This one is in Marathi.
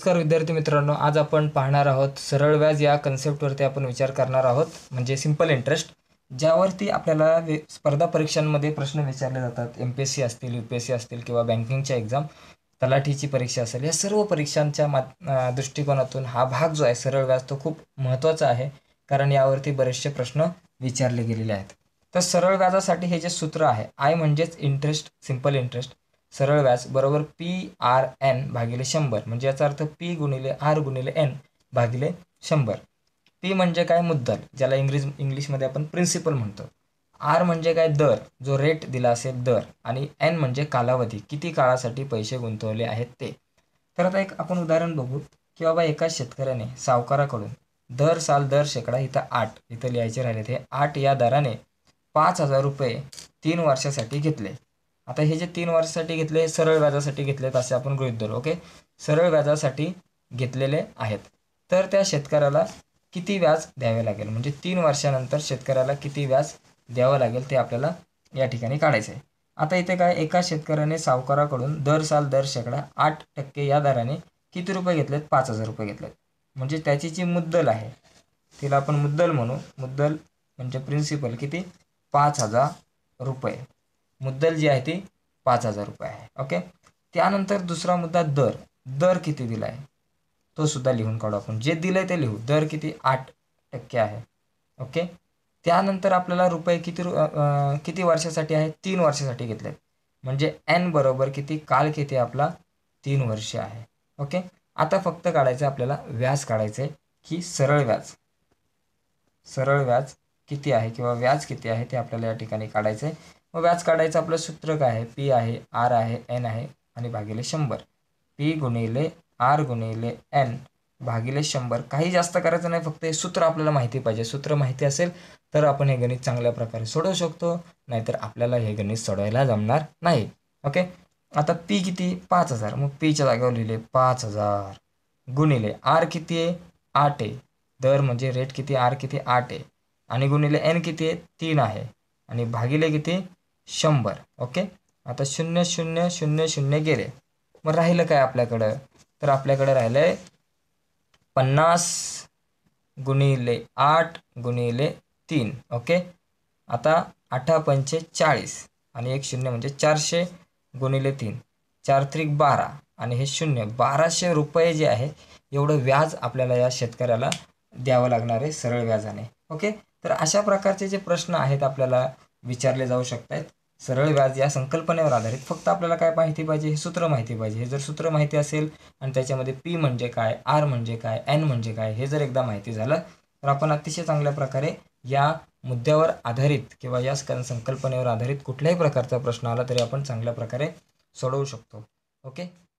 नमस्कार विद्यार्थी मित्रांनो आज आपण पाहणार आहोत सरळ व्याज या कन्सेप्टवरती आपण विचार करणार आहोत म्हणजे सिम्पल इंटरेस्ट ज्यावरती आपल्याला स्पर्धा परीक्षांमध्ये प्रश्न विचारले जातात एम पी एस सी असतील यू पी एस सी असतील किंवा बँकिंगच्या एक्झाम तलाठीची परीक्षा असेल या सर्व परीक्षांच्या मा दृष्टिकोनातून हा भाग जो आहे सरळ व्याज तो खूप महत्त्वाचा आहे कारण यावरती बरेचसे प्रश्न विचारले गेलेले आहेत तर सरळ व्याजासाठी हे जे सूत्र आहे आय म्हणजेच इंटरेस्ट सिंपल इंटरेस्ट सरळ व्यास बरोबर पी आर एन भागिले शंभर म्हणजे याचा अर्थ पी गुणिले आर गुणिले एन भागिले शंभर पी म्हणजे काय मुद्दल ज्याला इंग्लिश इंग्लिशमध्ये आपण प्रिन्सिपल म्हणतो आर म्हणजे काय दर जो रेट दिला असेल दर आणि एन म्हणजे कालावधी किती काळासाठी पैसे गुंतवले आहेत ते तर आता एक आपण उदाहरण बघू की बाबा एका शेतकऱ्याने सावकाराकडून दर साल दर शेकडा इथं आठ इथं लिहायचे राहिले ते आठ या दराने पाच हजार रुपये तीन वर्षासाठी घेतले आता हे जे तीन वर्षासाठी घेतले सरळ व्याजासाठी घेतलेत असे आपण गृहित धरू ओके सरळ व्याजासाठी घेतलेले आहेत तर त्या शेतकऱ्याला किती व्याज द्यावे लागेल म्हणजे तीन वर्षानंतर शेतकऱ्याला किती व्याज द्यावं लागेल ते आपल्याला या ठिकाणी काढायचं आहे आता इथे काय एका शेतकऱ्याने सावकाराकडून दर साल दर शेकडा आठ टक्के या दराने किती रुपये घेतलेत पाच हजार रुपये घेतलेत म्हणजे त्याची जी मुद्दल आहे तिला आपण मुद्दल म्हणू मुद्दल म्हणजे प्रिन्सिपल किती पाच हजार रुपये मुद्दल जी आहे ती पाच हजार रुपये आहे ओके त्यानंतर दुसरा मुद्दा दर दर किती दिला आहे तो सुद्धा लिहून काढू आपण जे दिलं ते लिहू दर किती आठ टक्के आहे ओके त्यानंतर आपल्याला रुपये किती रु किती वर्षासाठी आहे तीन वर्षासाठी घेतले म्हणजे एन बरोबर किती काल किती आपला तीन वर्ष आहे ओके आता फक्त काढायचं आपल्याला व्याज काढायचं आहे की सरळ व्याज सरळ व्याज किती आहे किंवा व्याज किती आहे ते आपल्याला या ठिकाणी काढायचं आहे मग व्याज काढायचं आपलं सूत्र काय आहे पी आहे आर आहे एन आहे आणि भागिले शंभर पी गुणिले आर गुणिले एन भागिले शंभर काही जास्त करायचं नाही फक्त हे सूत्र आपल्याला माहिती पाहिजे सूत्र माहिती असेल तर आपण हे गणित चांगल्या प्रकारे सोडवू शकतो नाहीतर आपल्याला हे गणित सोडवायला जमणार नाही ओके आता पी किती पाच हजार मग पीच्या जागेवर लिहिले पाच हजार गुणिले आर किती आहे आठ आहे दर म्हणजे रेट किती आर किती आठ आहे आणि गुणिले एन किती आहे तीन आहे आणि भागिले किती शंभर ओके आता शून्य शून्य शून्य शून्य गेले मग राहिलं काय आपल्याकडं तर आपल्याकडं राहिलं आहे पन्नास गुणिले आठ गुणिले तीन ओके आता आठा पंचे चाळीस आणि एक शून्य म्हणजे चारशे गुणिले तीन चार त्रिक बारा आणि हे शून्य बाराशे रुपये जे आहे एवढं व्याज आपल्याला या शेतकऱ्याला द्यावं लागणार आहे सरळ व्याजाने ओके तर अशा प्रकारचे जे प्रश्न आहेत आपल्याला विचारले जाऊ शकतात सरळ व्याज या संकल्पनेवर आधारित फक्त आपल्याला काय माहिती पाहिजे हे सूत्र माहिती पाहिजे हे जर सूत्र माहिती असेल आणि त्याच्यामध्ये पी म्हणजे काय आर म्हणजे काय एन म्हणजे काय हे जर एकदा माहिती झालं तर आपण अतिशय चांगल्या प्रकारे या मुद्द्यावर आधारित किंवा या संकल्पनेवर आधारित कुठल्याही प्रकारचा प्रश्न आला तरी आपण चांगल्या प्रकारे सोडवू शकतो ओके